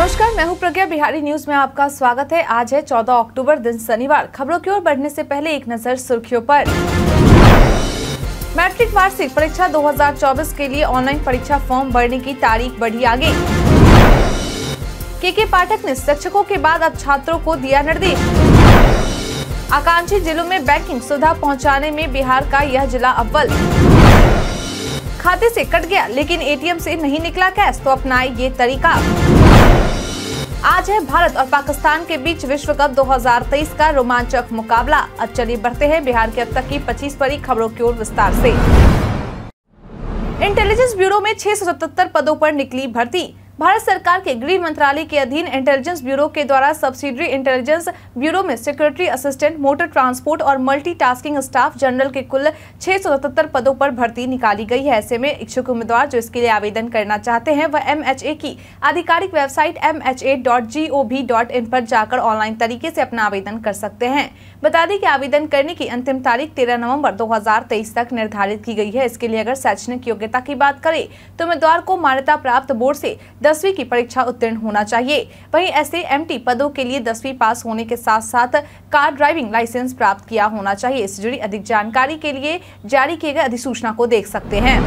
नमस्कार मैं हूं प्रज्ञा बिहारी न्यूज में आपका स्वागत है आज है 14 अक्टूबर दिन शनिवार खबरों की ओर बढ़ने से पहले एक नजर सुर्खियों पर मैट्रिक वार्षिक परीक्षा 2024 के लिए ऑनलाइन परीक्षा फॉर्म भरने की तारीख बढ़ी आगे के के पाठक ने शिक्षकों के बाद अब छात्रों को दिया निर्देश आकांक्षी जिलों में बैंकिंग सुविधा पहुँचाने में बिहार का यह जिला अव्वल खाते ऐसी कट गया लेकिन ए से नहीं निकला कैश तो अपनाए ये तरीका आज है भारत और पाकिस्तान के बीच विश्व कप 2023 का रोमांचक मुकाबला अब चलिए बढ़ते हैं बिहार के अब तक की 25 बड़ी खबरों की ओर विस्तार से। इंटेलिजेंस ब्यूरो में छह पदों पर निकली भर्ती भारत सरकार के गृह मंत्रालय के अधीन इंटेलिजेंस ब्यूरो के द्वारा सब्सिडरी इंटेलिजेंस ब्यूरो में सिक्योरिटी असिस्टेंट मोटर ट्रांसपोर्ट और मल्टीटास्किंग स्टाफ जनरल के कुल छह पदों पर भर्ती निकाली गई है ऐसे में इच्छुक उम्मीदवार जो इसके लिए आवेदन करना चाहते हैं वह एम की आधिकारिक वेबसाइट एम पर जाकर ऑनलाइन तरीके से अपना आवेदन कर सकते हैं बता दें कि आवेदन करने की अंतिम तारीख तेरह नवम्बर दो तक निर्धारित की गई है इसके लिए अगर शैक्षणिक योग्यता की बात करें तो उम्मीदवार को मान्यता प्राप्त बोर्ड से दसवीं की परीक्षा उत्तीर्ण होना चाहिए वहीं ऐसे एमटी पदों के लिए दसवीं पास होने के साथ साथ कार ड्राइविंग लाइसेंस प्राप्त किया होना चाहिए इससे जुड़ी अधिक जानकारी के लिए जारी किए गए अधिसूचना को देख सकते हैं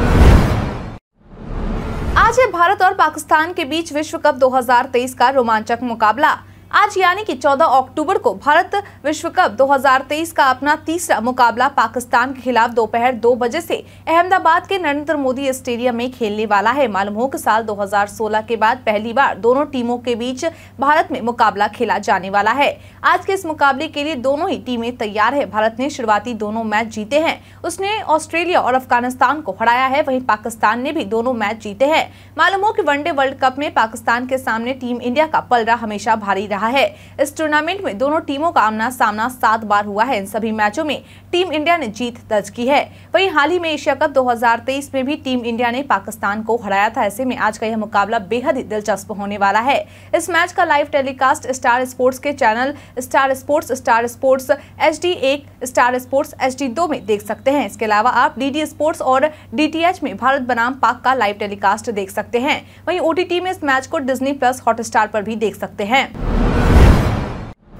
आज है भारत और पाकिस्तान के बीच विश्व कप 2023 का रोमांचक मुकाबला आज यानी कि 14 अक्टूबर को भारत विश्व कप 2023 का अपना तीसरा मुकाबला पाकिस्तान के खिलाफ दोपहर दो बजे से अहमदाबाद के नरेंद्र मोदी स्टेडियम में खेलने वाला है मालूम हो कि साल 2016 के बाद पहली बार दोनों टीमों के बीच भारत में मुकाबला खेला जाने वाला है आज के इस मुकाबले के लिए दोनों ही टीमें तैयार है भारत ने शुरुआती दोनों मैच जीते हैं उसने ऑस्ट्रेलिया और अफगानिस्तान को हराया है वही पाकिस्तान ने भी दोनों मैच जीते हैं मालूम हो की वनडे वर्ल्ड कप में पाकिस्तान के सामने टीम इंडिया का पलरा हमेशा भारी रहा रहा है इस टूर्नामेंट में दोनों टीमों का आमना सामना सात बार हुआ है इन सभी मैचों में टीम इंडिया ने जीत दर्ज की है वहीं हाल ही में एशिया कप 2023 में भी टीम इंडिया ने पाकिस्तान को हराया था ऐसे में आज का यह मुकाबला बेहद ही दिलचस्प होने वाला है इस मैच का लाइव टेलीकास्ट स्टार स्पोर्ट्स के channel Star Sports Star Sports H D एक स्टार स्पोर्ट्स एच डी दो में देख सकते हैं इसके अलावा आप डी स्पोर्ट्स और डी में भारत बनाम पाक का लाइव टेलीकास्ट देख सकते हैं वहीं ओ में इस मैच को डिजनी प्लस हॉटस्टार पर भी देख सकते हैं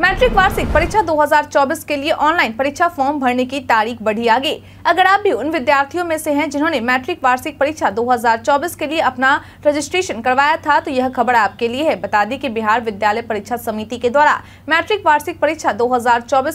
मैट्रिक वार्षिक परीक्षा 2024 के लिए ऑनलाइन परीक्षा फॉर्म भरने की तारीख बढ़ी आगे अगर आप भी उन विद्यार्थियों में से हैं जिन्होंने मैट्रिक वार्षिक परीक्षा 2024 के लिए अपना रजिस्ट्रेशन करवाया था तो यह खबर आपके लिए है बता दी कि बिहार विद्यालय परीक्षा समिति के द्वारा मैट्रिक वार्षिक परीक्षा दो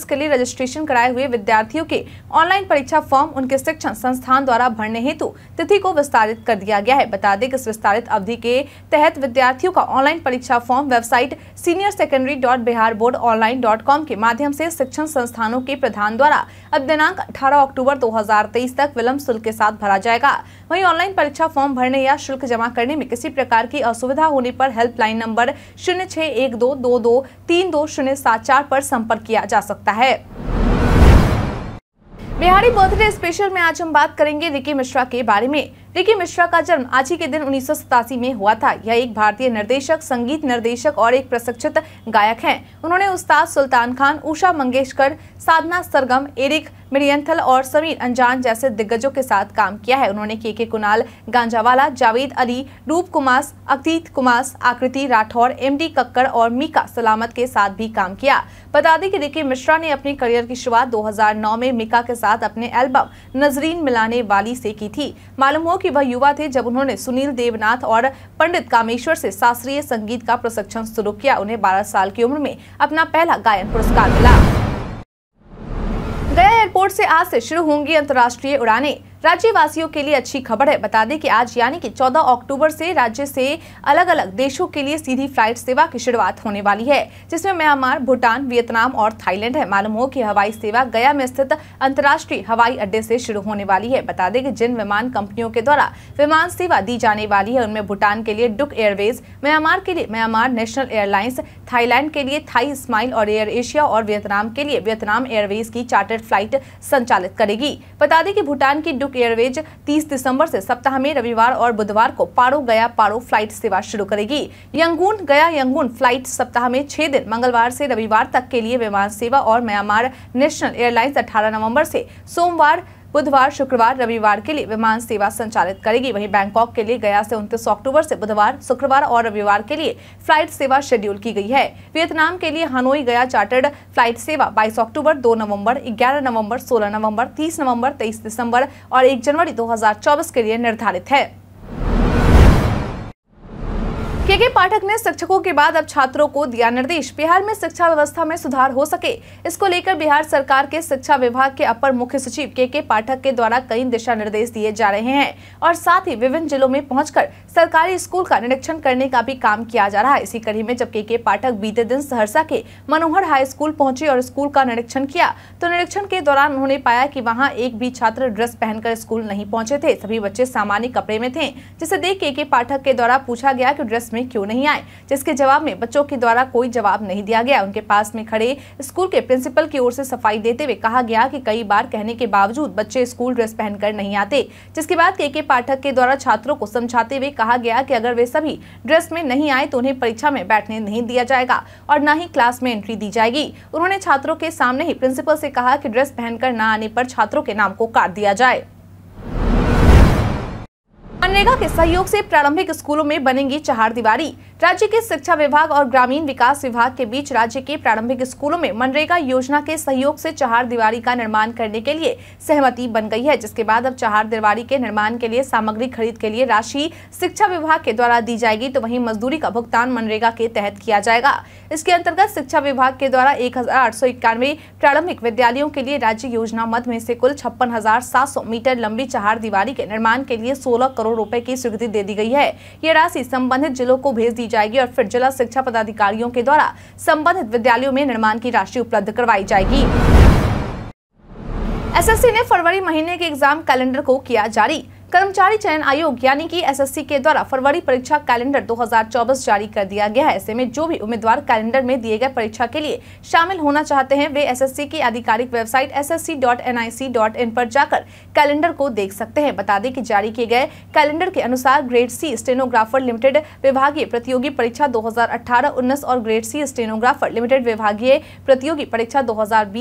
के लिए रजिस्ट्रेशन कराए हुए विद्यार्थियों के ऑनलाइन परीक्षा फॉर्म उनके शिक्षण संस्थान द्वारा भरने हेतु तिथि को विस्तारित कर दिया गया है बता दें कि इस विस्तारित अवधि के तहत विद्यार्थियों का ऑनलाइन परीक्षा form website senior secondary dot Bihar board online dot com के माध्यम से शिक्षण संस्थानों के प्रधान द्वारा अब दिनांक 18 अक्टूबर 2023 तक विलम्ब शुल्क के साथ भरा जाएगा वहीं ऑनलाइन परीक्षा फॉर्म भरने या शुल्क जमा करने में किसी प्रकार की असुविधा होने पर हेल्पलाइन नंबर शून्य छह एक दो दो दो तीन दो शून्य सात चार पर संपर्क किया जा सकता है बिहारी बर्थडे स्पेशल में आज हम बात करेंगे रिकी मिश्रा के बारे में रिकी मिश्रा का जन्म आज ही के दिन उन्नीस में हुआ था यह एक भारतीय निर्देशक संगीत निर्देशक और एक प्रशिक्षित गायक हैं उन्होंने उस्ताद सुल्तान खान उषा मंगेशकर साधना सरगम एरिक मिरियंथल और समीर अंजान जैसे दिग्गजों के साथ काम किया है उन्होंने के के कुणाल गांजावाला जावेद अली रूप कुमास अक्तीत कुमास आकृति राठौर एम डी कक्कड़ और मीका सलामत के साथ भी काम किया बता दें कि रिकी मिश्रा ने अपने करियर की शुरुआत 2009 में मीका के साथ अपने एल्बम नजरीन मिलाने वाली से की थी मालूम हो कि वह युवा थे जब उन्होंने सुनील देवनाथ और पंडित कामेश्वर से शास्त्रीय संगीत का प्रशिक्षण शुरू किया उन्हें 12 साल की उम्र में अपना पहला गायन पुरस्कार मिला एयरपोर्ट से आज से शुरू होंगी अंतर्राष्ट्रीय उड़ानें राज्य वासियों के लिए अच्छी खबर है बता दें कि आज यानी कि 14 अक्टूबर से राज्य से अलग अलग देशों के लिए सीधी फ्लाइट सेवा की शुरुआत होने वाली है जिसमें म्यांमार भूटान वियतनाम और थाईलैंड है मालूम हो कि हवाई सेवा गया में स्थित अंतर्राष्ट्रीय हवाई अड्डे से शुरू होने वाली है बता दें कि जिन विमान कंपनियों के द्वारा विमान सेवा दी जाने वाली है उनमें भूटान के लिए डुक एयरवेज म्यांमार के लिए म्यांमार नेशनल एयरलाइंस थाईलैंड के लिए थाई स्माइल और एयर एशिया और वियतनाम के लिए वियतनाम एयरवेज की चार्टर्ड फ्लाइट संचालित करेगी बता दें कि भूटान की डुक तुर्क एयरवेज 30 दिसंबर से सप्ताह में रविवार और बुधवार को पारो गया पारो फ्लाइट सेवा शुरू करेगी यंगून गया यंगून फ्लाइट सप्ताह में छह दिन मंगलवार से रविवार तक के लिए विमान सेवा और म्यांमार नेशनल एयरलाइंस अठारह नवम्बर से सोमवार बुधवार शुक्रवार रविवार के लिए विमान सेवा संचालित करेगी वहीं बैंकॉक के लिए गया से उन्तीस अक्टूबर से बुधवार शुक्रवार और रविवार के लिए फ्लाइट सेवा शेड्यूल की गई है वियतनाम के लिए हनोई गया चार्टर्ड फ्लाइट सेवा 22 अक्टूबर 2 नवंबर 11 नवंबर 16 नवंबर 30 नवंबर 23 दिसंबर और 1 जनवरी 2024 के लिए निर्धारित है के के पाठक ने शिक्षकों के बाद अब छात्रों को दिया निर्देश बिहार में शिक्षा व्यवस्था में सुधार हो सके इसको लेकर बिहार सरकार के शिक्षा विभाग के अपर मुख्य सचिव के के पाठक के द्वारा कई दिशा निर्देश दिए जा रहे हैं और साथ ही विभिन्न जिलों में पहुंचकर सरकारी स्कूल का निरीक्षण करने का भी काम किया जा रहा है इसी कड़ी में जब के के पाठक बीते दिन सहरसा के मनोहर हाई स्कूल पहुँचे और स्कूल का निरीक्षण किया तो निरीक्षण के दौरान उन्होंने पाया की वहाँ एक भी छात्र ड्रेस पहनकर स्कूल नहीं पहुँचे थे सभी बच्चे सामान्य कपड़े में थे जिसे देख के पाठक के द्वारा पूछा गया की ड्रेस में में क्यों नहीं आए जिसके जवाब में बच्चों के द्वारा कोई जवाब नहीं दिया गया उनके पास में खड़े स्कूल के प्रिंसिपल की ओर से सफाई देते हुए कहा गया कि कई बार कहने के बावजूद बच्चे स्कूल ड्रेस पहनकर नहीं आते जिसके बाद के के पाठक के द्वारा छात्रों को समझाते हुए कहा गया की अगर वे सभी ड्रेस में नहीं आए तो उन्हें परीक्षा में बैठने नहीं दिया जाएगा और न ही क्लास में एंट्री दी जाएगी उन्होंने छात्रों के सामने ही प्रिंसिपल से कहा की ड्रेस पहनकर न आने पर छात्रों के नाम को काट दिया जाए मनरेगा के सहयोग से प्रारंभिक स्कूलों में बनेगी चार दीवारी राज्य के शिक्षा विभाग और ग्रामीण विकास विभाग के बीच राज्य के प्रारंभिक स्कूलों में मनरेगा योजना के सहयोग से चार दीवारी का निर्माण करने के लिए सहमति बन गई है जिसके बाद अब चार दीवारी के निर्माण के लिए सामग्री खरीद के लिए राशि शिक्षा विभाग के द्वारा दी जाएगी तो वही मजदूरी का भुगतान मनरेगा के तहत किया जाएगा इसके अंतर्गत शिक्षा विभाग के द्वारा एक प्रारंभिक विद्यालयों के लिए राज्य योजना मत में से कुल छप्पन मीटर लंबी चार दीवारी के निर्माण के लिए सोलह करोड़ करोड़ रुपए की स्वीकृति दे दी गई है ये राशि संबंधित जिलों को भेज दी जाएगी और फिर जिला शिक्षा पदाधिकारियों के द्वारा संबंधित विद्यालयों में निर्माण की राशि उपलब्ध करवाई जाएगी एसएससी ने फरवरी महीने के एग्जाम कैलेंडर को किया जारी कर्मचारी चयन आयोग यानी कि एसएससी के द्वारा फरवरी परीक्षा कैलेंडर 2024 जारी कर दिया गया है ऐसे में जो भी उम्मीदवार कैलेंडर में दिए गए परीक्षा के लिए शामिल होना चाहते हैं वे एसएससी की आधिकारिक वेबसाइट ssc.nic.in पर जाकर कैलेंडर को देख सकते हैं बता दें कि जारी किए गए कैलेंडर के अनुसार ग्रेड सी स्टेनोग्राफर लिमिटेड विभागीय प्रतियोगी परीक्षा दो हजार और ग्रेड सी स्टेनोग्राफर लिमिटेड विभागीय प्रतियोगी परीक्षा दो हजार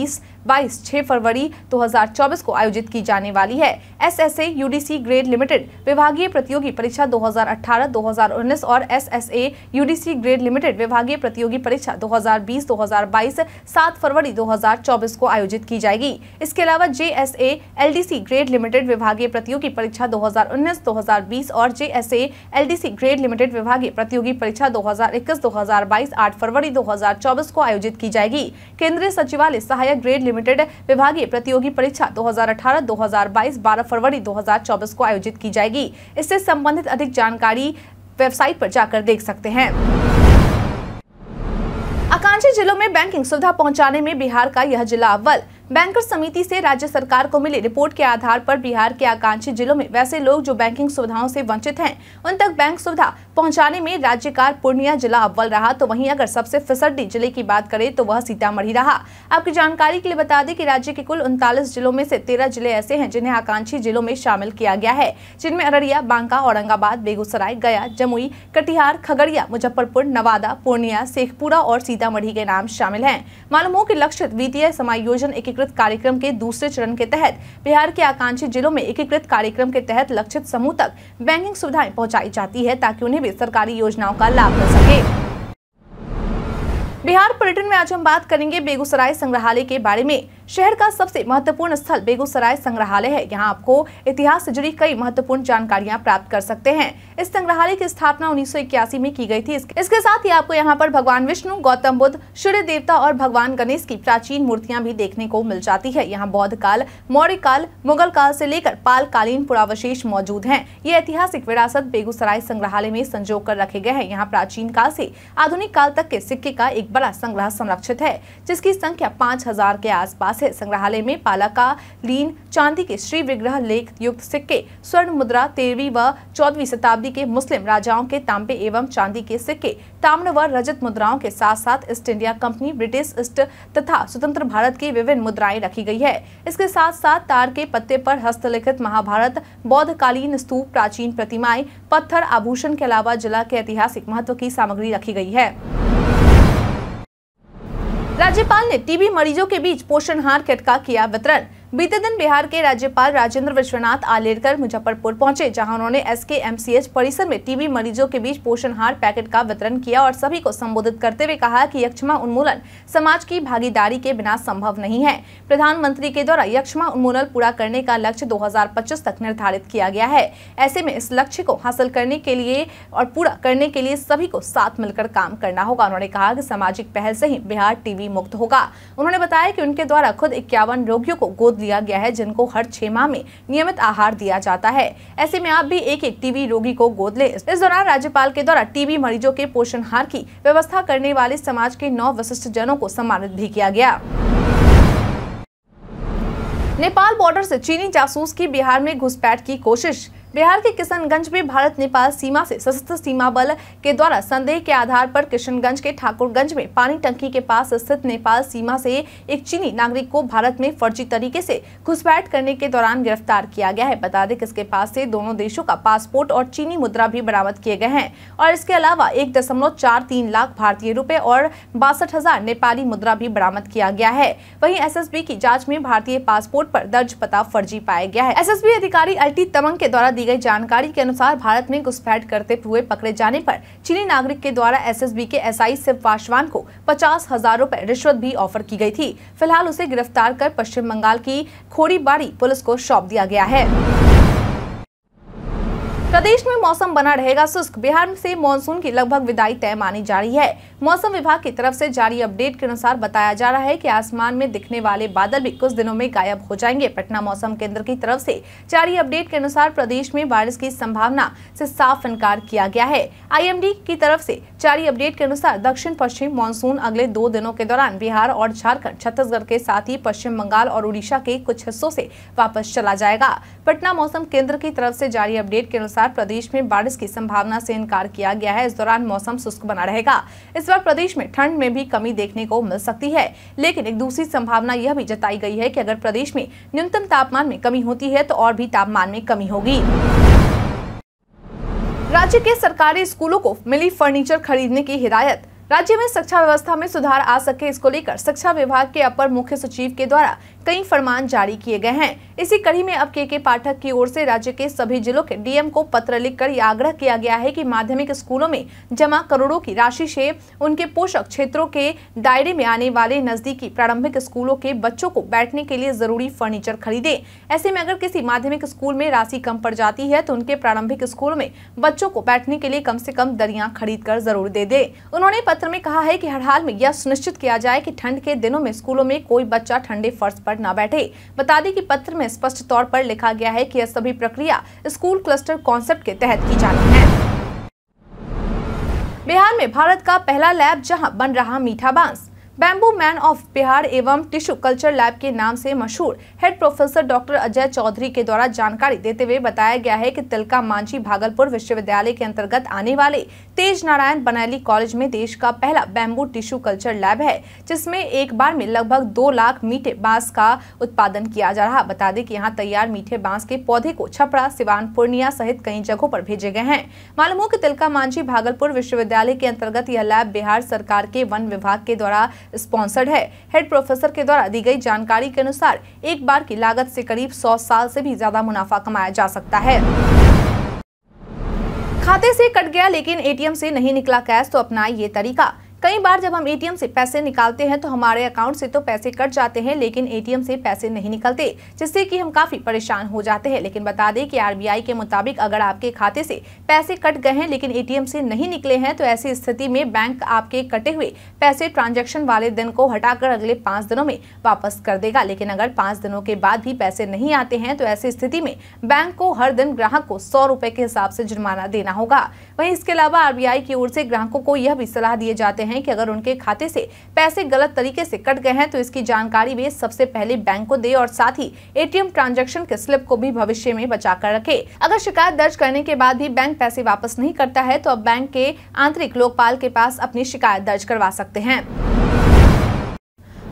6 फरवरी दो को आयोजित की जाने वाली है S S grade grade limited विभागीय प्रतियोगी परीक्षा 2018, 2019 और एसएसए यूडीसी ग्रेड लिमिटेड विभागीय प्रतियोगी परीक्षा 2020, 2022 सात फरवरी 2024 को आयोजित की जाएगी इसके अलावा डी सी ग्रेड लिमिटेड विभागीय प्रतियोगी परीक्षा 2019, 2020 और डी सी ग्रेड लिमिटेड विभागीय प्रतियोगी परीक्षा 2021, 2022 आठ फरवरी 2024 को आयोजित की जाएगी केंद्रीय सचिवालय सहायक ग्रेड लिमिटेड विभागीय प्रतियोगी परीक्षा 2018, 2022 12 फरवरी 2024 को आयोजित की जाएगी इससे संबंधित अधिक जानकारी वेबसाइट पर जाकर देख सकते हैं आकांक्षी जिलों में बैंकिंग सुविधा पहुंचाने में बिहार का यह जिला अव्वल बैंकर समिति से राज्य सरकार को मिली रिपोर्ट के आधार पर बिहार के आकांक्षी जिलों में वैसे लोग जो बैंकिंग सुविधाओं से वंचित हैं उन तक बैंक सुविधा पहुंचाने में राज्य का पूर्णिया जिला अव्वल रहा तो वहीं अगर सबसे फिसड्डी जिले की बात करें तो वह सीतामढ़ी रहा आपकी जानकारी के लिए बता दें कि राज्य के कुल उनतालीस जिलों में से तेरह जिले ऐसे हैं जिन्हें आकांक्षी जिलों में शामिल किया गया है जिनमें अररिया बांका औरंगाबाद बेगूसराय गया जमुई कटिहार खगड़िया मुजफ्फरपुर नवादा पूर्णिया शेखपुरा और सीतामढ़ी के नाम शामिल है मालूम हो की लक्षित वित्तीय समायोजन एक एकीकृत कार्यक्रम के दूसरे चरण के तहत बिहार के आकांक्षी जिलों में एकीकृत कार्यक्रम के तहत लक्षित समूह तक बैंकिंग सुविधाएं पहुंचाई जाती है ताकि उन्हें भी सरकारी योजनाओं का लाभ मिल सके बिहार पर्यटन में आज हम बात करेंगे बेगूसराय संग्रहालय के बारे में शहर का सबसे महत्वपूर्ण स्थल बेगूसराय संग्रहालय है यहाँ आपको इतिहास से जुड़ी कई महत्वपूर्ण जानकारियाँ प्राप्त कर सकते हैं इस संग्रहालय की स्थापना उन्नीस में की गई थी इसके साथ ही आपको यहाँ पर भगवान विष्णु गौतम बुद्ध सूर्य देवता और भगवान गणेश की प्राचीन मूर्तियाँ भी देखने को मिल जाती है यहाँ बौद्ध काल मौर्य काल मुगल काल से लेकर पालकालीन पुरावशेष मौजूद है ये ऐतिहासिक विरासत बेगूसराय संग्रहालय में संजो कर रखे गए हैं यहाँ प्राचीन काल से आधुनिक काल तक के सिक्के का एक बड़ा संग्रह संरक्षित है जिसकी संख्या पाँच के आस प्रयास संग्रहालय में पाला का लीन चांदी के श्री विग्रह लेख युक्त सिक्के स्वर्ण मुद्रा तेरहवीं व चौदहवीं शताब्दी के मुस्लिम राजाओं के तांबे एवं चांदी के सिक्के ताम्र व रजत मुद्राओं के साथ साथ East India Company British East तथा स्वतंत्र भारत की विभिन्न मुद्राएं रखी गई है इसके साथ साथ तार के पत्ते पर हस्तलिखित महाभारत बौद्धकालीन स्तूप प्राचीन प्रतिमाएं पत्थर आभूषण के अलावा जिला के ऐतिहासिक महत्व की सामग्री रखी गई है राज्यपाल ने टीबी मरीजों के बीच पोषण हार किट का किया वितरण बीते दिन बिहार के राज्यपाल राजेंद्र विश्वनाथ आलेरकर मुजफ्फरपुर पहुंचे जहां उन्होंने एस के एच परिसर में टीबी मरीजों के बीच पोषणहार पैकेट का वितरण किया और सभी को संबोधित करते हुए कहा कि यक्षमा उन्मूलन समाज की भागीदारी के बिना संभव नहीं है प्रधानमंत्री के द्वारा यक्षमा उन्मूलन पूरा करने का लक्ष्य दो तक निर्धारित किया गया है ऐसे में इस लक्ष्य को हासिल करने के लिए और पूरा करने के लिए सभी को साथ मिलकर काम करना होगा उन्होंने कहा की सामाजिक पहल से ही बिहार टीबी मुक्त होगा उन्होंने बताया की उनके द्वारा खुद इक्यावन रोगियों को गोद दिया गया है जिनको हर छह माह में नियमित आहार दिया जाता है ऐसे में आप भी एक एक टीबी रोगी को गोद ले इस दौरान राज्यपाल के द्वारा टीबी मरीजों के पोषण हार की व्यवस्था करने वाले समाज के नौ वशिष्ठ जनों को सम्मानित भी किया गया नेपाल बॉर्डर से चीनी जासूस की बिहार में घुसपैठ की कोशिश बिहार के किशनगंज में भारत नेपाल सीमा से सशस्त्र सीमा बल के द्वारा संदेह के आधार पर किशनगंज के ठाकुरगंज में पानी टंकी के पास स्थित नेपाल सीमा से एक चीनी नागरिक को भारत में फर्जी तरीके से घुसपैठ करने के दौरान गिरफ्तार किया गया है बता दें कि इसके पास से दोनों देशों का पासपोर्ट और चीनी मुद्रा भी बरामद किए गए हैं और इसके अलावा एक दशमलव चार तीन लाख भारतीय रुपए और बासठ हजार नेपाली मुद्रा भी बरामद किया गया है वही एस की जाँच में भारतीय पासपोर्ट आरोप दर्ज पता फर्जी पाया गया है एस अधिकारी एल तमंग के द्वारा गई जानकारी के अनुसार भारत में घुसपैठ करते हुए पकड़े जाने पर चीनी नागरिक के द्वारा एसएसबी के एसआई शिव पासवान को पचास हजार रूपए रिश्वत भी ऑफर की गई थी फिलहाल उसे गिरफ्तार कर पश्चिम बंगाल की खोड़ी पुलिस को सौंप दिया गया है प्रदेश में मौसम बना रहेगा शुष्क बिहार से मॉनसून की लगभग विदाई तय मानी जा रही है मौसम विभाग की तरफ से जारी अपडेट के अनुसार बताया जा रहा है कि आसमान में दिखने वाले बादल भी कुछ दिनों में गायब हो जाएंगे पटना मौसम केंद्र की तरफ से जारी अपडेट के अनुसार प्रदेश में बारिश की संभावना से साफ इनकार किया गया है आई की तरफ से जारी अपडेट के अनुसार दक्षिण पश्चिम मानसून अगले दो दिनों के दौरान बिहार और झारखण्ड छत्तीसगढ़ के साथ ही पश्चिम बंगाल और उड़ीसा के कुछ हिस्सों से वापस चला जाएगा पटना मौसम केंद्र की तरफ से जारी अपडेट के अनुसार अनुसार प्रदेश में बारिश की संभावना से इनकार किया गया है इस दौरान मौसम शुष्क बना रहेगा इस बार प्रदेश में ठंड में भी कमी देखने को मिल सकती है लेकिन एक दूसरी संभावना यह भी जताई गई है की अगर प्रदेश में न्यूनतम तापमान में कमी होती है तो और भी तापमान में कमी होगी राज्य के सरकारी स्कूलों को मिली फर्नीचर खरीदने की हिदायत राज्य में शिक्षा व्यवस्था में सुधार आ सके इसको लेकर शिक्षा विभाग के अपर मुख्य सचिव के द्वारा कई फरमान जारी किए गए हैं इसी कड़ी में अब के के पाठक की ओर से राज्य के सभी जिलों के डीएम को पत्र लिखकर यह आग्रह किया गया है कि माध्यमिक स्कूलों में जमा करोड़ों की राशि से उनके पोषक क्षेत्रों के दायरे में आने वाले नजदीकी प्रारंभिक स्कूलों के बच्चों को बैठने के लिए जरूरी फर्नीचर खरीदे ऐसे में अगर किसी माध्यमिक स्कूल में राशि कम पड़ जाती है तो उनके प्रारंभिक स्कूलों में बच्चों को बैठने के लिए कम से कम दरिया खरीद कर जरूर दे दे उन्होंने पत्र में कहा है की हर हाल में यह सुनिश्चित किया जाए की ठंड के दिनों में स्कूलों में कोई बच्चा ठंडे फर्श पर न बैठे बता दें कि पत्र में स्पष्ट तौर पर लिखा गया है कि यह सभी प्रक्रिया स्कूल क्लस्टर कॉन्सेप्ट के तहत की जानी है बिहार में भारत का पहला लैब जहां बन रहा मीठा बांस बैम्बू मैन ऑफ बिहार एवं टिश्यू कल्चर लैब के नाम से मशहूर head professor doctor Ajay Chaudhary के द्वारा जानकारी देते हुए बताया गया है कि तिलका मांझी भागलपुर विश्वविद्यालय के अंतर्गत आने वाले तेज नारायण बनैली कॉलेज में देश का पहला बैम्बू टिश्यू कल्चर लैब है जिसमें एक बार में लगभग दो लाख मीठे बांस का उत्पादन किया जा रहा बता दें कि यहाँ तैयार मीठे बांस के पौधे को छपरा सिवान पूर्णिया सहित कई जगहों पर भेजे गए हैं मालूम हो की तिलका मांझी भागलपुर विश्वविद्यालय के अंतर्गत यह लैब बिहार सरकार के वन विभाग के द्वारा स्पॉन्सर्ड है हेड प्रोफेसर के द्वारा दी गई जानकारी के अनुसार एक बार की लागत से करीब सौ साल से भी ज्यादा मुनाफा कमाया जा सकता है खाते से कट गया लेकिन एटीएम से नहीं निकला कैश तो अपनाए ये तरीका कई बार जब हम एटीएम से पैसे निकालते हैं तो हमारे अकाउंट से तो पैसे कट जाते हैं लेकिन एटीएम से पैसे नहीं निकलते जिससे कि हम काफ़ी परेशान हो जाते हैं लेकिन बता दें कि आरबीआई के मुताबिक अगर आपके खाते से पैसे कट गए हैं लेकिन एटीएम से नहीं निकले हैं तो ऐसी स्थिति में बैंक आपके कटे हुए पैसे ट्रांजेक्शन वाले दिन को हटाकर अगले पाँच दिनों में वापस कर देगा लेकिन अगर पाँच दिनों के बाद भी पैसे नहीं आते हैं तो ऐसी स्थिति में बैंक को हर दिन ग्राहक को सौ के हिसाब से जुर्माना देना होगा वहीं इसके अलावा आरबीआई की ओर से ग्राहकों को यह भी सलाह दिए जाते हैं कि अगर उनके खाते से पैसे गलत तरीके से कट गए हैं तो इसकी जानकारी वे सबसे पहले बैंक को दे और साथ ही एटीएम ट्रांजेक्शन के स्लिप को भी भविष्य में बचा कर रखे अगर शिकायत दर्ज करने के बाद भी बैंक पैसे वापस नहीं करता है तो अब बैंक के आंतरिक लोकपाल के पास अपनी शिकायत दर्ज करवा सकते हैं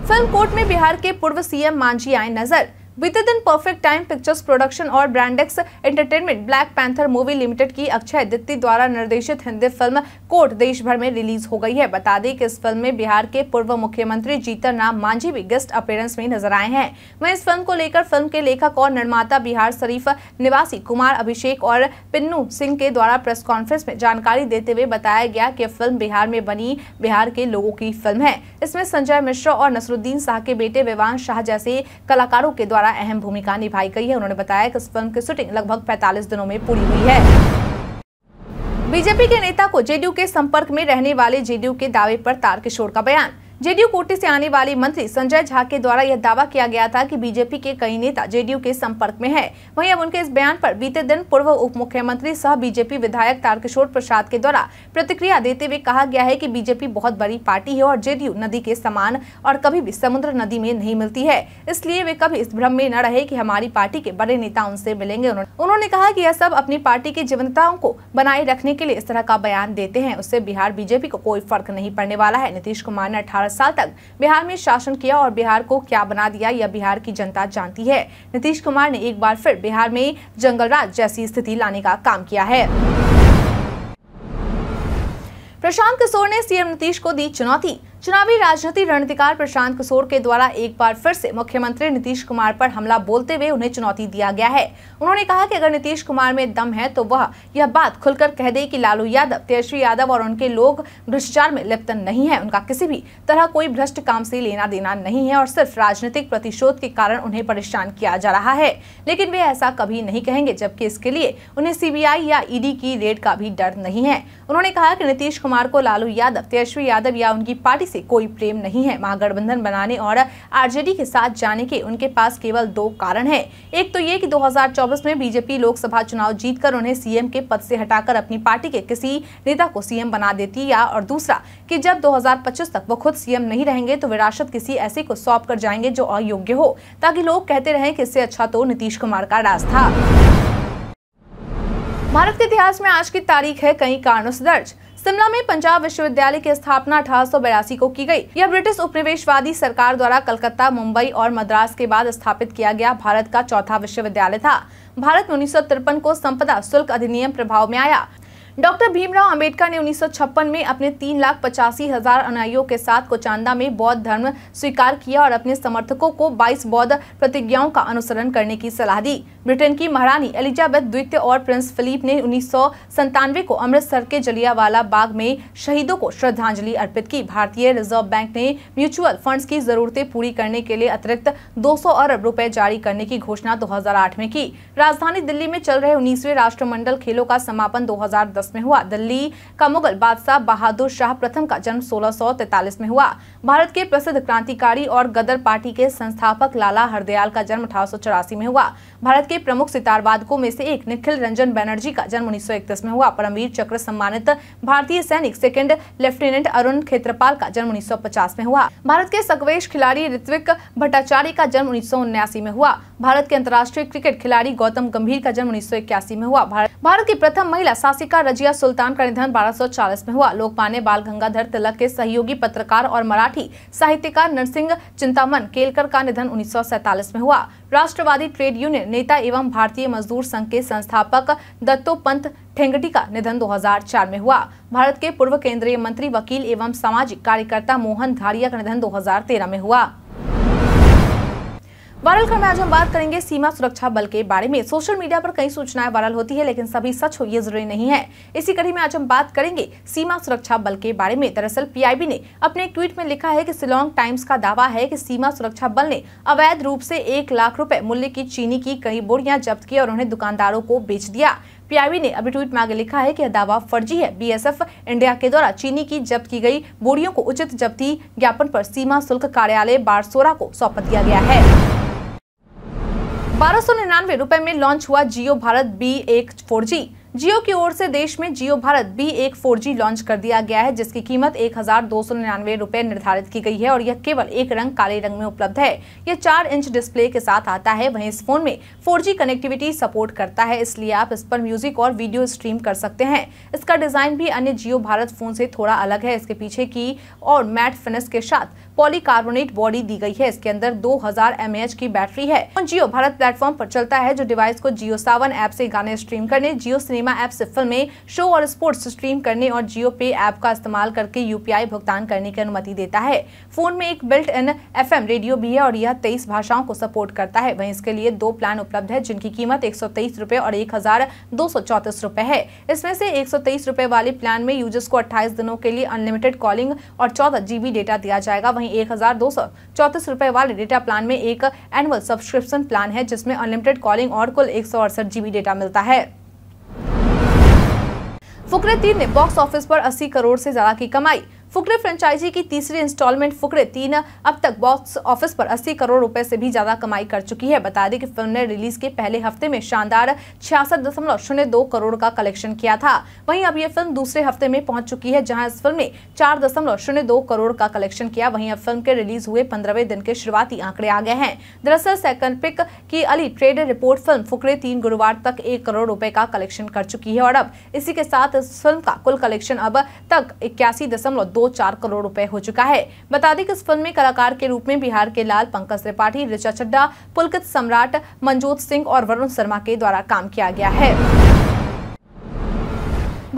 फिल्म कोर्ट में बिहार के पूर्व सीएम मांझी आए नजर बीते दिन परफेक्ट टाइम पिक्चर्स प्रोडक्शन और Brandex entertainment Black Panther movie limited की अक्षय दित्ती द्वारा निर्देशित हिंदी फिल्म कोर्ट देश भर में रिलीज हो गई है बता दें कि इस फिल्म में बिहार के पूर्व मुख्यमंत्री जीतन राम मांझी भी गेस्ट अपेयरेंस में नजर आए हैं वही इस फिल्म को लेकर फिल्म के लेखक और निर्माता बिहार शरीफ निवासी कुमार अभिषेक और पिन्नू सिंह के द्वारा प्रेस कॉन्फ्रेंस में जानकारी देते हुए बताया गया की फिल्म बिहार में बनी बिहार के लोगों की फिल्म है इसमें संजय मिश्रा और नसरुद्दीन शाह के बेटे विवान शाह जैसे कलाकारों के द्वारा द्वारा अहम भूमिका निभाई गई है उन्होंने बताया कि इस फिल्म की शूटिंग लगभग पैंतालीस दिनों में पूरी हुई है बीजेपी के नेता को जेडीयू के संपर्क में रहने वाले जेडीयू के दावे पर तारकिशोर का बयान जेडीयू कोटे से आने वाले मंत्री संजय झा के द्वारा यह दावा किया गया था कि बीजेपी के कई नेता जेडीयू के संपर्क में हैं। वहीं अब उनके इस बयान पर बीते दिन पूर्व उप मुख्यमंत्री सह बीजेपी विधायक तारकिशोर प्रसाद के द्वारा प्रतिक्रिया देते हुए कहा गया है कि बीजेपी बहुत बड़ी पार्टी है और जेडीयू नदी के समान और कभी भी समुद्र नदी में नहीं मिलती है इसलिए वे कभी इस भ्रम में न रहे की हमारी पार्टी के बड़े नेता उनसे मिलेंगे उन्होंने कहा की यह सब अपनी पार्टी की जीवनताओं को बनाए रखने के लिए इस तरह का बयान देते हैं उससे बिहार बीजेपी को कोई फर्क नहीं पड़ने वाला है नीतीश कुमार ने अठारह चार साल तक बिहार में शासन किया और बिहार को क्या बना दिया यह बिहार की जनता जानती है नीतीश कुमार ने एक बार फिर बिहार में जंगलराज जैसी स्थिति लाने का काम किया है प्रशांत किशोर ने सीएम नीतीश को दी चुनौती चुनावी राजनीति रणनीतिकार प्रशांत किशोर के द्वारा एक बार फिर से मुख्यमंत्री नीतीश कुमार पर हमला बोलते हुए उन्हें चुनौती दिया गया है उन्होंने कहा कि अगर नीतीश कुमार में दम है तो वह यह बात खुलकर कह दे कि लालू यादव तेजस्वी यादव और उनके लोग भ्रष्टाचार में लिप्त नहीं है उनका किसी भी तरह कोई भ्रष्ट काम से लेना देना नहीं है और सिर्फ राजनीतिक प्रतिशोध के कारण उन्हें परेशान किया जा रहा है लेकिन वे ऐसा कभी नहीं कहेंगे जबकि इसके लिए उन्हें सी या ईडी की रेड का भी डर नहीं है उन्होंने कहा कि नीतीश कुमार को लालू यादव तेजस्वी यादव या उनकी पार्टी पार्टी से कोई प्रेम नहीं है महागठबंधन बनाने और आरजेडी के साथ जाने के उनके पास केवल दो कारण है एक तो ये कि 2024 में बीजेपी लोकसभा चुनाव जीतकर उन्हें सीएम के पद से हटाकर अपनी पार्टी के किसी नेता को सीएम बना देती या और दूसरा की जब दो तक वो खुद सीएम नहीं रहेंगे तो विरासत किसी ऐसे को सौंप कर जाएंगे जो अयोग्य हो ताकि लोग कहते रहे कि इससे अच्छा तो नीतीश कुमार का राज था भारत के इतिहास में आज की तारीख है कई कारणों से दर्ज शिमला में पंजाब विश्वविद्यालय की स्थापना अठारह को की गई। यह ब्रिटिश उपनिवेशवादी सरकार द्वारा कलकत्ता मुंबई और मद्रास के बाद स्थापित किया गया भारत का चौथा विश्वविद्यालय था भारत में उन्नीस को संपदा शुल्क अधिनियम प्रभाव में आया डॉक्टर भीमराव अंबेडकर ने उन्नीस में अपने तीन लाख पचासी हजार अनुयायियों के साथ कोचांदा में बौद्ध धर्म स्वीकार किया और अपने समर्थकों को 22 बौद्ध प्रतिज्ञाओं का अनुसरण करने की सलाह दी ब्रिटेन की महारानी एलिजाबेथ द्वितीय और प्रिंस फिलिप ने उन्नीस को अमृतसर के जलियावाला बाग में शहीदों को श्रद्धांजलि अर्पित की भारतीय रिजर्व बैंक ने म्यूचुअल फंड की जरूरतें पूरी करने के लिए अतिरिक्त दो अरब रूपए जारी करने की घोषणा दो में की राजधानी दिल्ली में चल रहे उन्नीसवे राष्ट्रमंडल खेलों का समापन दो 1910 में हुआ दिल्ली का मुगल बादशाह बहादुर शाह प्रथम का जन्म सोलह में हुआ भारत के प्रसिद्ध क्रांतिकारी और गदर पार्टी के संस्थापक लाला हरदयाल का जन्म अठारह में हुआ भारत के प्रमुख सितारवादकों में से एक निखिल रंजन बैनर्जी का जन्म उन्नीस में हुआ परमवीर चक्र सम्मानित भारतीय सैनिक सेकेंड लेफ्टिनेंट अरुण खेत्रपाल का जन्म 1950 में हुआ भारत के सकवेश खिलाड़ी ऋत्विक भट्टाचार्य का जन्म उन्नीस में हुआ भारत के अंतर्राष्ट्रीय क्रिकेट खिलाड़ी गौतम गंभीर का जन्म उन्नीस में हुआ भारत की प्रथम महिला शासिका जिया सुल्तान का निधन 1240 में हुआ लोकमान्य बाल गंगाधर तिलक के सहयोगी पत्रकार और मराठी साहित्यकार नरसिंह चिंतामन केलकर का निधन 1947 में हुआ राष्ट्रवादी ट्रेड यूनियन नेता एवं भारतीय मजदूर संघ के संस्थापक दत्तो पंत ठेंगटी का निधन 2004 में हुआ भारत के पूर्व केंद्रीय मंत्री वकील एवं सामाजिक कार्यकर्ता मोहन धारिया का निधन दो में हुआ वायरल खबर में आज हम बात करेंगे सीमा सुरक्षा बल के बारे में सोशल मीडिया पर कई सूचनाएं वायरल होती है लेकिन सभी सच हो ये जरूरी नहीं है इसी कड़ी में आज हम बात करेंगे सीमा सुरक्षा बल के बारे में दरअसल पीआईबी ने अपने एक ट्वीट में लिखा है कि सिलोंग टाइम्स का दावा है कि सीमा सुरक्षा बल ने अवैध रूप से एक लाख रूपए मूल्य की चीनी की कई बोरियां जब्त की और उन्हें दुकानदारों को बेच दिया पीआईबी ने अभी ट्वीट में आगे लिखा है कि यह दावा फर्जी है बीएसएफ इंडिया के द्वारा चीनी की जब्त की गई बोरियों को उचित जब्ती ज्ञापन पर सीमा शुल्क कार्यालय बारसोरा को सौंप दिया गया है बारह सौ निन्यानवे रुपए में लॉन्च हुआ जियो भारत बी एक फोर जी जियो की ओर से देश में जियो भारत बी एक फोर जी लॉन्च कर दिया गया है जिसकी कीमत एक हजार दो सौ निन्यानवे रूपए निर्धारित की गई है और यह केवल एक रंग काले रंग में उपलब्ध है यह चार इंच डिस्प्ले के साथ आता है वहीं इस फोन में फोर जी कनेक्टिविटी सपोर्ट करता है इसलिए आप इस पर म्यूजिक और वीडियो स्ट्रीम कर सकते हैं इसका डिजाइन भी अन्य जियो भारत फोन से थोड़ा अलग है इसके पीछे की और मैट फिनिश के साथ पॉलीकार्बोनेट बॉडी दी गई है इसके अंदर 2000 हजार की बैटरी है जियो भारत प्लेटफॉर्म पर चलता है जो डिवाइस को जियो सावन ऐप से गाने स्ट्रीम करने जियो सिनेमा ऐप से फिल्म शो और स्पोर्ट्स स्ट्रीम करने और जियो पे ऐप का इस्तेमाल करके यूपीआई भुगतान करने की अनुमति देता है फोन में एक बिल्ट इन एफ रेडियो भी है और यह तेईस भाषाओं को सपोर्ट करता है वही इसके लिए दो प्लान उपलब्ध है जिनकी कीमत एक रुपए और एक रुपए है इसमें से एक रुपए वाले प्लान में यूजर्स को अट्ठाईस दिनों के लिए अनलिमिटेड कॉलिंग और चौदह जीबी डेटा दिया जाएगा वही वहीं एक हजार वाले डेटा प्लान में एक एनुअल सब्सक्रिप्शन प्लान है जिसमें अनलिमिटेड कॉलिंग और कुल एक जीबी डेटा मिलता है फुकरे तीन ने बॉक्स ऑफिस पर 80 करोड़ से ज्यादा की कमाई फुकरे फ्रेंचाइजी की तीसरी इंस्टॉलमेंट फुकरे तीन अब तक बॉक्स ऑफिस पर 80 करोड़ रुपए से भी ज्यादा कमाई कर चुकी है बता दें कि फिल्म ने रिलीज के पहले हफ्ते में शानदार छियासठ करोड़ का कलेक्शन किया था वहीं अब यह फिल्म दूसरे हफ्ते में पहुंच चुकी है जहां इस फिल्म ने चार करोड़ का कलेक्शन किया वहीं अब फिल्म के रिलीज हुए पंद्रहवें दिन के शुरुआती आंकड़े आ गए हैं दरअसल सेकंड पिक की early trade report film Fukrey तीन गुरुवार तक एक करोड़ रुपए का कलेक्शन कर चुकी है और अब इसी के साथ इस फिल्म का कुल कलेक्शन अब तक इक्यासी दशमलव दो चार करोड़ रुपए हो चुका है बता दें कि इस फिल्म में कलाकार के रूप में बिहार के लाल पंकज त्रिपाठी ऋचा चड्डा पुलकित सम्राट मंजोत सिंह और वरुण शर्मा के द्वारा काम किया गया है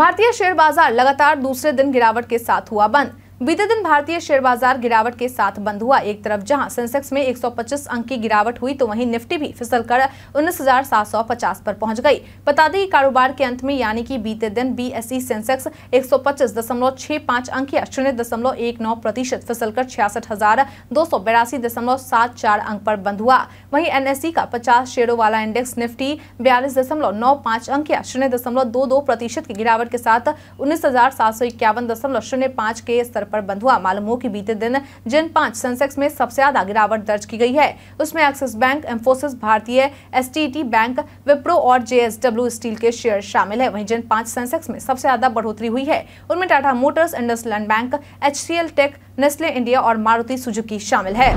भारतीय शेयर बाजार लगातार दूसरे दिन गिरावट के साथ हुआ बंद बीते दिन भारतीय शेयर बाजार गिरावट के साथ बंद हुआ एक तरफ जहां सेंसेक्स में 125 अंक की गिरावट हुई तो वहीं निफ्टी भी फिसलकर 19,750 पर पहुंच गई बता दें कारोबार के अंत में यानी कि बीते दिन बीएसई सेंसेक्स 125.65 अंक या शून्य दशमलव एक नौ प्रतिशत फिसल छियासठ हजार दो सौ बयासी दशमलव सात चार अंक पर बंद हुआ वहीं एनएससी का पचास शेयरों वाला इंडेक्स निफ्टी बयालीस दशमलव नौ पाँच अंक या शून्य दशमलव दो दो प्रतिशत की गिरावट के साथ उन्नीस हजार सात सौ इक्यावन दशमलव शून्य पाँच के स्तर पर बंद हुआ मालूम हो कि बीते दिन जिन पांच सेंसेक्स में सबसे ज्यादा गिरावट दर्ज की गई है उसमें एक्सिस बैंक इन्फोसिस भारतीय एसटीटी बैंक विप्रो और जेएसडब्ल्यू स्टील के शेयर शामिल है वहीं जिन पांच सेंसेक्स में सबसे ज्यादा बढ़ोतरी हुई है उनमें Tata Motors IndusInd bank H tech Nestle India और मारुति सुजुकी शामिल है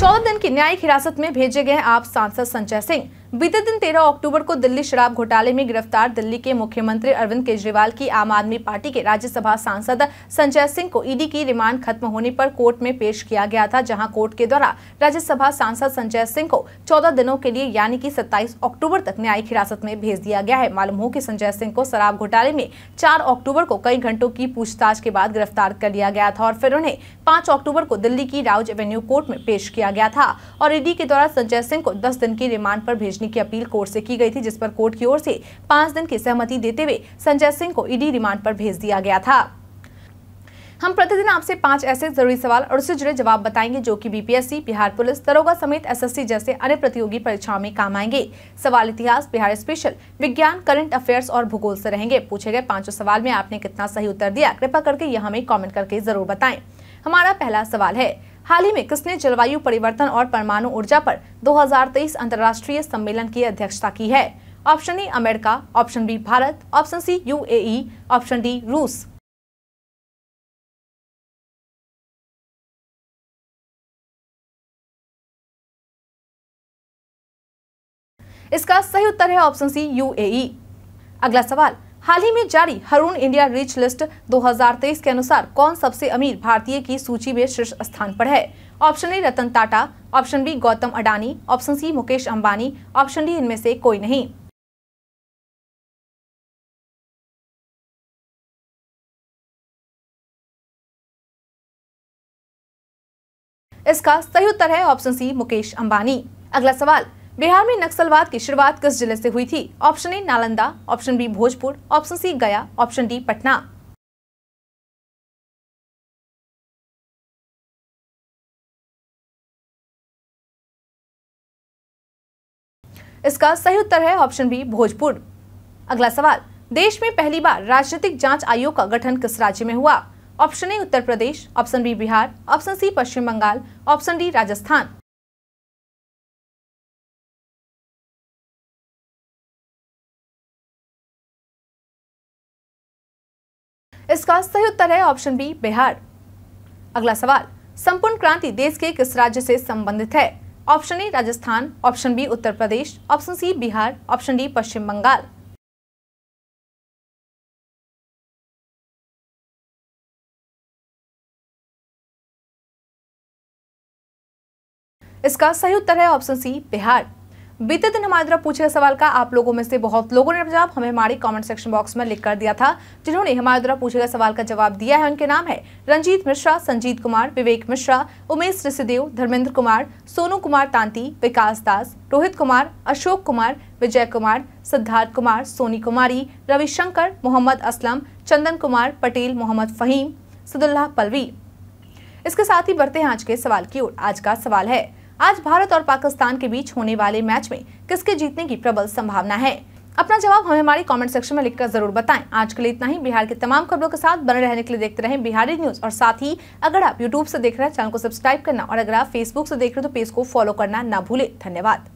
चौदह दिन की न्यायिक हिरासत में भेजे गए आप सांसद संजय सिंह बीते दिन 13 अक्टूबर को दिल्ली शराब घोटाले में गिरफ्तार दिल्ली के मुख्यमंत्री अरविंद केजरीवाल की आम आदमी पार्टी के राज्यसभा सांसद संजय सिंह को ईडी की रिमांड खत्म होने पर कोर्ट में पेश किया गया था जहां कोर्ट के द्वारा राज्यसभा सांसद संजय सिंह को 14 दिनों के लिए यानी कि 27 अक्टूबर तक न्यायिक हिरासत में भेज दिया गया है मालूम हो की संजय सिंह को शराब घोटाले में चार अक्टूबर को कई घंटों की पूछताछ के बाद गिरफ्तार कर लिया गया था और फिर उन्हें पांच अक्टूबर को दिल्ली की राउज एवेन्यू कोर्ट में पेश किया गया था और ईडी के द्वारा संजय सिंह को दस दिन की रिमांड पर भेजने रखने की अपील कोर्ट से की गई थी जिस पर कोर्ट की ओर से पांच दिन की सहमति देते हुए संजय सिंह को ईडी रिमांड पर भेज दिया गया था हम प्रतिदिन आपसे पांच ऐसे जरूरी सवाल और उससे जुड़े जवाब बताएंगे जो कि बीपीएससी बिहार पुलिस दरोगा समेत एसएससी जैसे अन्य प्रतियोगी परीक्षाओं में काम आएंगे सवाल इतिहास बिहार स्पेशल विज्ञान करंट अफेयर्स और भूगोल से रहेंगे पूछे गए पांचों सवाल में आपने कितना सही उत्तर दिया कृपा करके यहाँ हमें कॉमेंट करके जरूर बताए हमारा पहला सवाल है हाल ही में किसने जलवायु परिवर्तन और परमाणु ऊर्जा पर 2023 अंतर्राष्ट्रीय सम्मेलन की अध्यक्षता की है option A America option B Bharat option C UAE, option D रूस इसका सही उत्तर है ऑप्शन सी यूएई। अगला सवाल हाल ही में जारी हरून इंडिया रिच लिस्ट 2023 के अनुसार कौन सबसे अमीर भारतीय की सूची में शीर्ष स्थान पर है option A Ratan Tata option B Gautam Adani option C Mukesh Ambani option D इनमें से कोई नहीं इसका सही उत्तर है ऑप्शन सी मुकेश अंबानी अगला सवाल बिहार में नक्सलवाद की शुरुआत किस जिले से हुई थी option A Nalanda option B Bhojpur option C Gaya option D Patna इसका सही उत्तर है ऑप्शन बी भोजपुर अगला सवाल देश में पहली बार राजनीतिक जांच आयोग का गठन किस राज्य में हुआ option A Uttar Pradesh option B Bihar option C Paschim Bengal option D Rajasthan इसका सही उत्तर है ऑप्शन बी बिहार अगला सवाल संपूर्ण क्रांति देश के किस राज्य से संबंधित है option A Rajasthan option B Uttar Pradesh option C Bihar option D Paschim Bangal इसका सही उत्तर है ऑप्शन सी बिहार बीते दिन हमारे द्वारा पूछे सवाल का आप लोगों में से बहुत लोगों ने जवाब हमें हमारी कमेंट सेक्शन बॉक्स में लिख कर दिया था जिन्होंने हमारे द्वारा पूछे गए सवाल का जवाब दिया है उनके नाम है रंजीत मिश्रा संजीत कुमार विवेक मिश्रा उमेश ऋषिदेव धर्मेंद्र कुमार सोनू कुमार तांती विकास दास रोहित कुमार अशोक कुमार विजय कुमार सिद्धार्थ कुमार सोनी कुमारी रविशंकर मोहम्मद असलम चंदन कुमार पटेल मोहम्मद फहीम सदुल्लाह पलवी इसके साथ ही बढ़ते हैं आज के सवाल की ओर आज का सवाल है आज भारत और पाकिस्तान के बीच होने वाले मैच में किसके जीतने की प्रबल संभावना है अपना जवाब हमें हमारे कमेंट सेक्शन में लिखकर जरूर बताएं आज के लिए इतना ही बिहार के तमाम खबरों के साथ बने रहने के लिए देखते रहें बिहारी न्यूज और साथ ही अगर आप यूट्यूब से देख रहे हैं चैनल को सब्सक्राइब करना और अगर आप फेसबुक से देख रहे हैं तो पेज को फॉलो करना ना भूले धन्यवाद